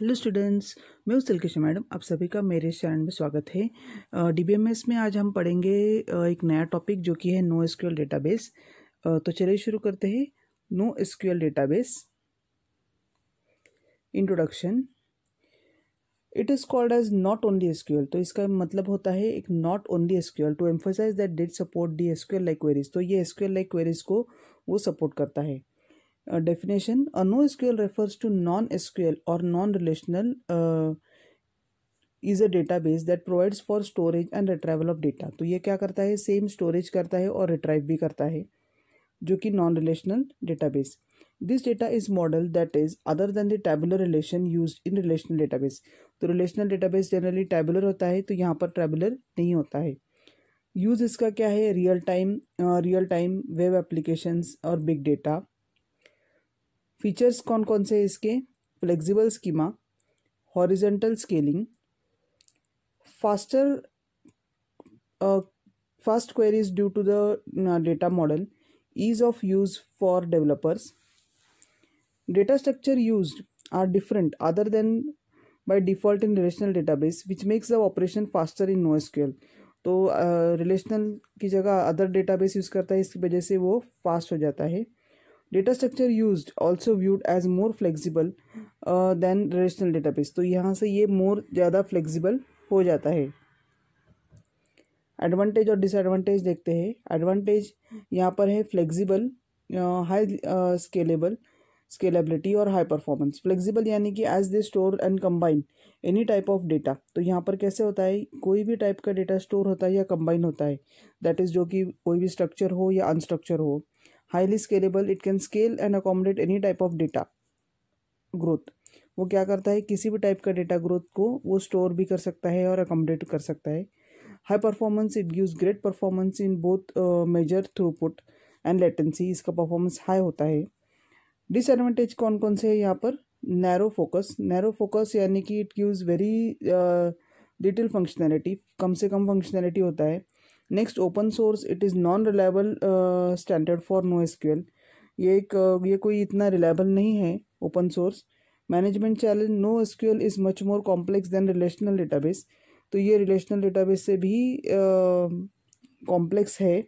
hello students मैं उसल Krishna madam आप सभी का मेरे चैनल में स्वागत है डीबीएमएस में आज हम पढ़ेंगे एक नया टॉपिक जो कि है नो एसक्यूएल डेटाबेस तो चलिए शुरू करते हैं no SQL database introduction it is called as not only SQL तो इसका मतलब होता है एक not only SQL to emphasise that it support the SQL like queries तो ये एसक्यूएल लाइक क्वेरीज को वो सपोर्ट करता है definition a no SQL refers to non SQL और non relational is a data base that provides for storage and retrieval of data तो ये क्या करता है सेम स्टोरेज करता है और रिट्राइव भी करता है जो कि non relational data base this data is model that is other than the tabular relation use in relational data base तो relational data base generally tabular होता है तो यहाँ पर टेबुलर नहीं होता है यूज़ इसका क्या है real time real time web applications और बिग डेटा फीचर्स कौन कौन से हैं इसके flexible schema horizontal scaling faster fast queries due to the data model ease of use for developers data structure use are different other than by default in relational base which makes the operation faster in no SQL तो relational uh, की जगह other database use करता है इसकी वजह से वो fast हो जाता है data structure use also viewed as more flexible than relational database तो यहाँ से ये मोर ज़्यादा फ्लेक्सिबल हो जाता है एडवांटेज और डिसएडवांटेज देखते हैं एडवांटेज यहाँ पर है फ्लेक्सिबल हाई स्केलेबल स्केलेबिलिटी और हाई परफॉर्मेंस फ्लेक्सिबल यानी कि as they store and combine any type of data तो यहाँ पर कैसे होता है कोई भी टाइप का डेटा स्टोर होता है या कंबाइन होता है दैट इज़ जो कि कोई भी स्ट्रक्चर हो या अनस्ट्रक्चर हो highly scalable it can scale and accommodate any type of data growth वो क्या करता है किसी भी टाइप का डेटा ग्रोथ को वो स्टोर भी कर सकता है और अकोमोडेट कर सकता है high performance it gives great performance in both measure throughput and latency इसका परफॉर्मेंस हाई होता है डिसएडवांटेज कौन कौन से है यहाँ पर नैरो फोकस नैरो फोकस यानी कि it gives very little functionality कम से कम फंक्शनैलिटी होता है next open source it is non reliable standard for no SQL ये एक uh, ये कोई इतना रिलायबल नहीं है open source management challenge no SQL is much more complex than relational database तो ये रिलेशनल डेटाबेस से भी कॉम्प्लेक्स uh, है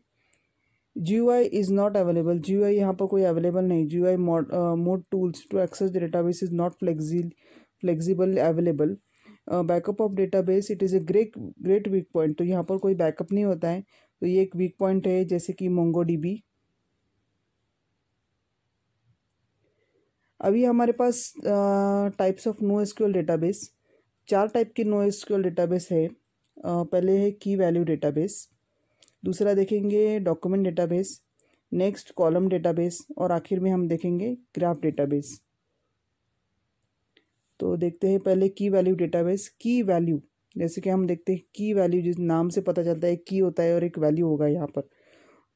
G I is not available G I यहाँ पर कोई अवेलेबल नहीं जी आई mode mode tools to access database is not flexi flexible available backup of database it is a great great weak point तो यहाँ पर कोई backup नहीं होता है तो ये एक वीक पॉइंट है जैसे कि मोंगो डी अभी हमारे पास types of no SQL database चार टाइप के नो एसक्यूएल डेटाबेस है आ, पहले है की वैल्यू डेटाबेस दूसरा देखेंगे document database next column database और आखिर में हम देखेंगे ग्राफ डेटाबेस तो देखते हैं पहले की वैल्यू डेटाबेस की वैल्यू जैसे कि हम देखते हैं की वैल्यू जिस नाम से पता चलता है की होता है और एक वैल्यू होगा यहाँ पर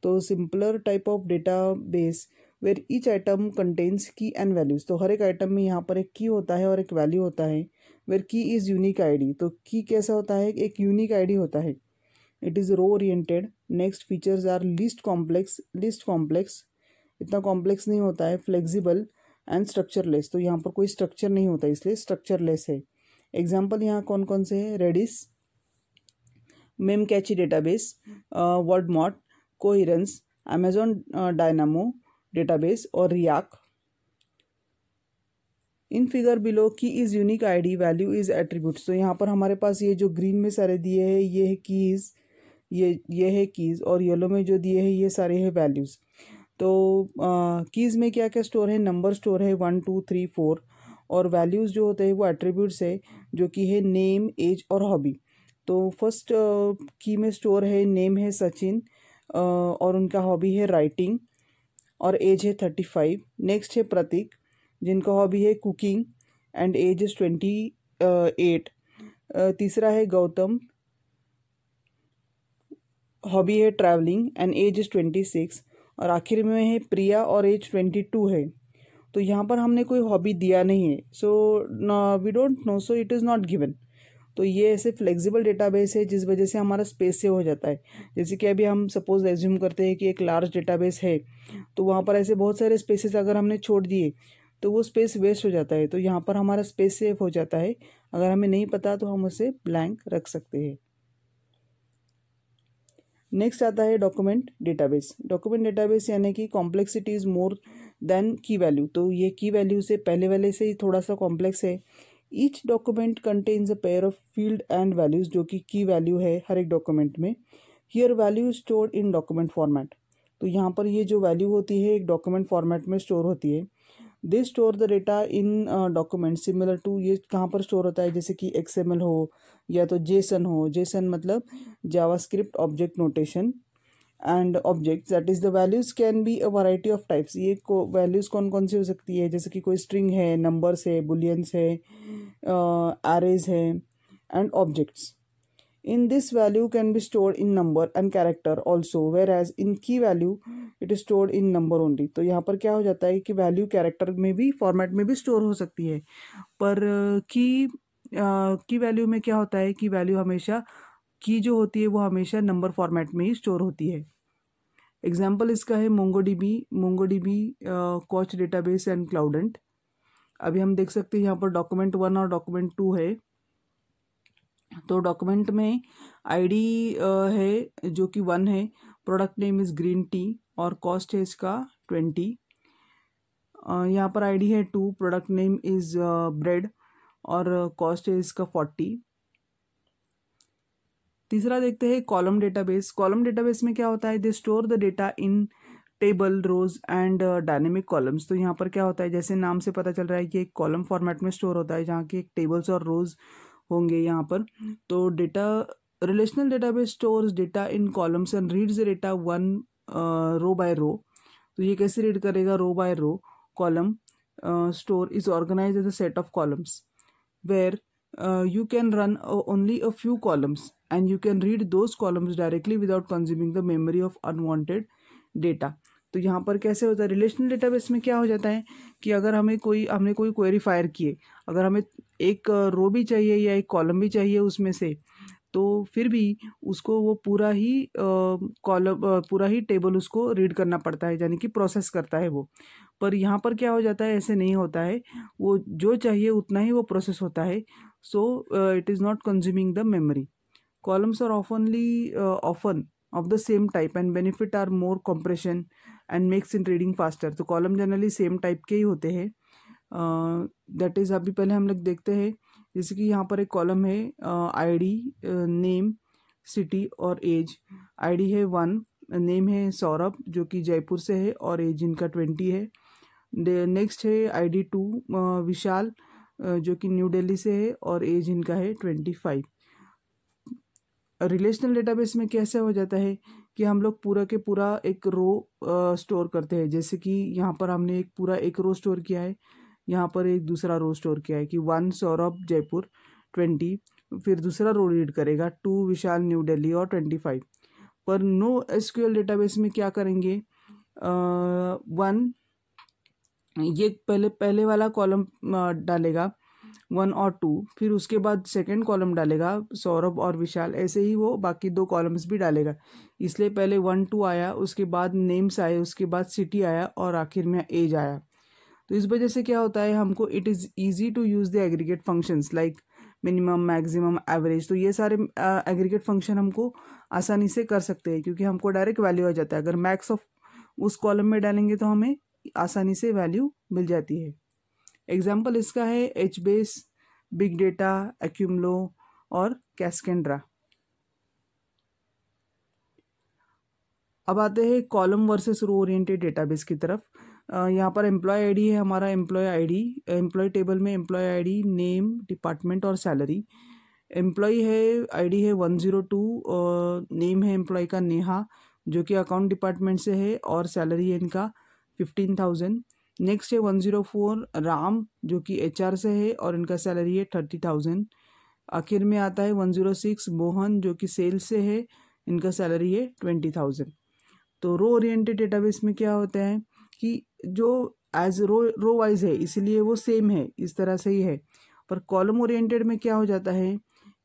तो simpler type of data base where each item contains key and values तो हर एक आइटम में यहाँ पर एक की होता है और एक वैल्यू होता है वेर की इज़ यूनिक आईडी तो की कैसा होता है एक यूनिक आईडी होता है it is row oriented next features are list complex list complex इतना कॉम्प्लेक्स नहीं होता है फ्लेक्सिबल एंड स्ट्रक्चरलेस तो यहाँ पर कोई स्ट्रक्चर नहीं होता इसलिए स्ट्रक्चरलेस है एग्जाम्पल यहाँ कौन कौन से है Redis mem cache database Mort Coherence Amazon Dynamo database और Riak in figure below key is unique I D value is attribute तो यहाँ पर हमारे पास ये जो ग्रीन में सारे दिए है ये है कीज़ ये ये है कीज़ और येलो में जो दिए है ये सारे है वैल्यूज़ तो कीज़ में क्या क्या स्टोर है नंबर स्टोर है वन टू थ्री फोर और वैल्यूज़ जो होते हैं वो एट्रीब्यूट्स है जो कि है नेम एज और हॉबी तो फर्स्ट की में स्टोर है नेम है सचिन और उनका हॉबी है राइटिंग और एज है थर्टी फाइव नेक्स्ट है प्रतीक जिनका हॉबी है cooking and age is twenty eight तीसरा है गौतम हॉबी है travelling and age is twenty six और आखिर में है प्रिया और एज ट्वेंटी टू है तो यहाँ पर हमने कोई हॉबी दिया नहीं है so we don't know so it is not given तो ये ऐसे फ्लेक्सिबल डेटाबेस है जिस वजह से हमारा स्पेस सेव हो जाता है जैसे कि अभी हम सपोज एज्यूम करते हैं कि एक लार्ज डेटाबेस है तो वहाँ पर ऐसे बहुत सारे स्पेसेस अगर हमने छोड़ दिए तो वो स्पेस वेस्ट हो जाता है तो यहाँ पर हमारा स्पेस सेव हो जाता है अगर हमें नहीं पता तो हम उसे ब्लैंक रख सकते हैं नेक्स्ट आता है डॉक्यूमेंट डेटाबेस डॉक्यूमेंट डेटाबेस यानी कि complexity is more than key value तो ये की वैल्यू से पहले वाले से ही थोड़ा सा कॉम्प्लेक्स है each document contains a pair of field and values जो कि की वैल्यू है हर एक डॉक्यूमेंट में here value stored in document format तो यहाँ पर ये जो वैल्यू होती है एक डॉक्यूमेंट फॉर्मेट में स्टोर होती है they store the data in document similar to ये कहाँ पर स्टोर होता है जैसे कि एक्सएमएल हो या तो जेसन हो जेसन मतलब JavaScript object notation and object that is the values can be a variety of types ये को वैल्यूज़ कौन कौन सी हो सकती है जैसे कि कोई स्ट्रिंग है नंबर्स है बुलियंस है एरेज uh, है and objects In this value can be stored in number and character also whereas in key value it is stored in number only तो यहाँ पर क्या हो जाता है कि value character में भी format में भी store हो सकती है पर key की वैल्यू में क्या होता है कि वैल्यू हमेशा की जो होती है वो हमेशा नंबर फॉर्मेट में ही स्टोर होती है एग्जाम्पल इसका है Mongo B Mongo B couch database and Cloudant अभी हम देख सकते हैं यहाँ पर डॉक्यूमेंट वन और डॉक्यूमेंट टू है तो डॉक्यूमेंट में आईडी है जो कि वन है product name is green tea और कॉस्ट है इसका ट्वेंटी यहाँ पर आईडी है two product name is bread और कॉस्ट है इसका फोर्टी तीसरा देखते हैं कॉलम डेटाबेस कॉलम डेटाबेस में क्या होता है they store the data in table rows and dynamic columns तो यहाँ पर क्या होता है जैसे नाम से पता चल रहा है कि एक कॉलम फॉर्मेट में स्टोर होता है जहाँ की एक टेबल्स और रोज होंगे यहाँ पर तो data relational database stores data in columns and reads data one row by row तो ये कैसे रीड करेगा row by row column store is organize as a set of columns where you can run only a few columns and you can read those columns directly without consuming the memory of unwanted data तो यहाँ पर कैसे होता है relational database में क्या हो जाता है कि अगर हमें कोई हमने कोई क्वेरी फायर किए अगर हमें एक रो भी चाहिए या एक कॉलम भी चाहिए उसमें से तो फिर भी उसको वो पूरा ही कॉलम पूरा ही टेबल उसको रीड करना पड़ता है यानी कि प्रोसेस करता है वो पर यहाँ पर क्या हो जाता है ऐसे नहीं होता है वो जो चाहिए उतना ही वो प्रोसेस होता है so it is not consuming the memory columns are oftenly often of the same type and benefit are more compression and makes in trading faster तो कॉलम जनरली सेम टाइप के ही होते हैं दैट इज़ अभी पहले हम लोग देखते हैं जैसे कि यहाँ पर एक कॉलम है आईडी नेम सिटी और एज आईडी है वन नेम है सौरभ जो कि जयपुर से है और एज इनका ट्वेंटी है नेक्स्ट है आईडी टू विशाल जो कि न्यू दिल्ली से है और एज इनका है ट्वेंटी फाइव रिलेशनल डेटाबेस में कैसे हो जाता है कि हम लोग पूरा के पूरा एक रो स्टोर करते हैं जैसे कि यहाँ पर हमने एक पूरा एक रो स्टोर किया है यहाँ पर एक दूसरा रो स्टोर किया है कि वन सौरभ जयपुर ट्वेंटी फिर दूसरा रो रीड करेगा टू विशाल न्यू दिल्ली और ट्वेंटी फाइव पर नो एस डेटाबेस में क्या करेंगे वन ये पहले पहले वाला कॉलम डालेगा वन और टू फिर उसके बाद सेकेंड कॉलम डालेगा सौरभ और विशाल ऐसे ही वो बाकी दो कॉलम्स भी डालेगा इसलिए पहले वन टू आया उसके बाद नेम्स आए उसके बाद सिटी आया और आखिर में एज आया तो इस वजह से क्या होता है हमको it is easy to use the aggregate functions like minimum maximum average तो ये सारे एग्रीगेट uh, फंक्शन हमको आसानी से कर सकते हैं क्योंकि हमको डायरेक्ट वैल्यू आ जाता है अगर मैक्स ऑफ उस कॉलम में डालेंगे तो हमें आसानी से वैल्यू मिल जाती है एग्जाम्पल इसका है H base big data Accumulo और कैस्केंड्रा अब आते हैं column versus row oriented database की तरफ यहाँ पर एम्प्लॉय आईडी है हमारा एम्प्लॉय आईडी एम्प्लॉय टेबल में एम्प्लॉय आईडी नेम डिपार्टमेंट और सैलरी एम्प्लॉय है आईडी है वन ज़ीरो टू नेम है एम्प्लॉय का नेहा जो कि अकाउंट डिपार्टमेंट से है और सैलरी है इनका फिफ्टीन थाउजेंड नेक्स्ट है वन ज़ीरो फोर राम जो कि एच से है और इनका सैलरी है थर्टी थाउजेंड आखिर में आता है वन ज़ीरो सिक्स मोहन जो कि सेल्स से है इनका सैलरी है ट्वेंटी थाउजेंड तो रो ओरिएंटेड डेटाबेस में क्या होता है कि जो एज रो रो वाइज है इसलिए वो सेम है इस तरह से ही है पर कॉलम ओरिएंटेड में क्या हो जाता है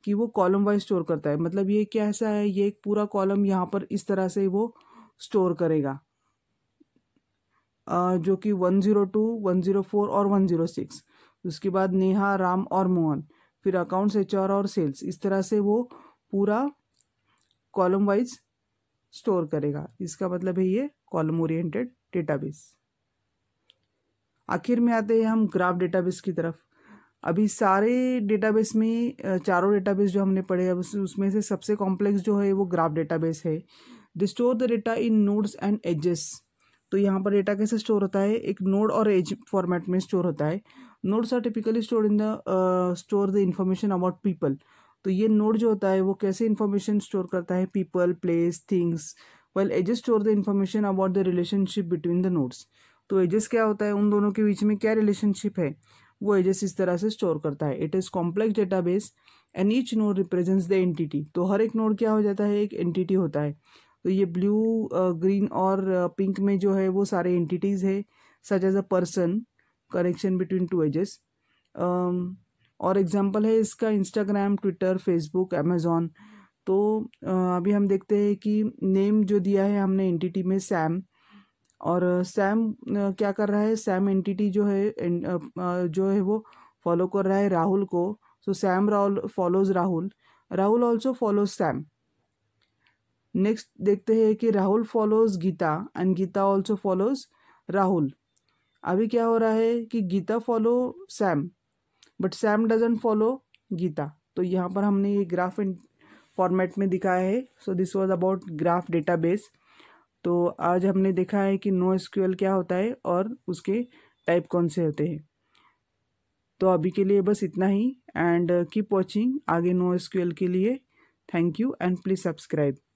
कि वो कॉलम वाइज स्टोर करता है मतलब ये कैसा है ये एक पूरा कॉलम यहाँ पर इस तरह से वो स्टोर करेगा जो कि one zero two one zero four और वन ज़ीरो सिक्स उसके बाद नेहा राम और मोहन फिर अकाउंट्स एच और सेल्स इस तरह से वो पूरा कॉलम वाइज स्टोर करेगा इसका मतलब है ये कॉलम ओरिएंटेड डेटाबेस आखिर में आते हैं हम ग्राफ डेटाबेस की तरफ अभी सारे डेटाबेस में चारों डेटाबेस जो हमने पढ़े हैं उसमें से सबसे कॉम्प्लेक्स जो है वो ग्राफ डेटाबेस है they store the data in nodes and edges तो यहाँ पर डेटा कैसे स्टोर होता है एक नोड और एज फॉर्मेट में स्टोर होता है nodes are typically store in the store the information about people तो ये नोड जो होता है वो कैसे इन्फॉर्मेशन स्टोर करता है people place things well edges store the information about the relationship between the nodes तो एजेस क्या होता है उन दोनों के बीच में क्या रिलेशनशिप है वो एजेस इस तरह से स्टोर करता है it is complex database and each node represents the entity तो हर एक नोड क्या हो जाता है एक एंटिटी होता है तो ये ब्लू ग्रीन uh, और पिंक uh, में जो है वो सारे एंटिटीज़ है such as a person connection between two edges और एग्जांपल है इसका इंस्टाग्राम ट्विटर फेसबुक अमेज़ॉन तो uh, अभी हम देखते हैं कि नेम जो दिया है हमने एंटिटी में सैम और सैम क्या कर रहा है सैम एंटिटी जो है जो है वो फॉलो कर रहा है राहुल को so Sam Rahul follows Rahul Rahul also follows Sam next देखते हैं कि Rahul follows Geeta and Geeta also follows Rahul अभी क्या हो रहा है कि Geeta follow Sam but Sam doesn't follow Geeta तो यहाँ पर हमने ये ग्राफ इन फॉर्मेट में दिखाया है so this was about graph database तो आज हमने देखा है कि नो एसक्यूएल क्या होता है और उसके टाइप कौन से होते हैं तो अभी के लिए बस इतना ही एंड कीप वॉचिंग आगे नो एसक्यूएल के लिए thank you and please subscribe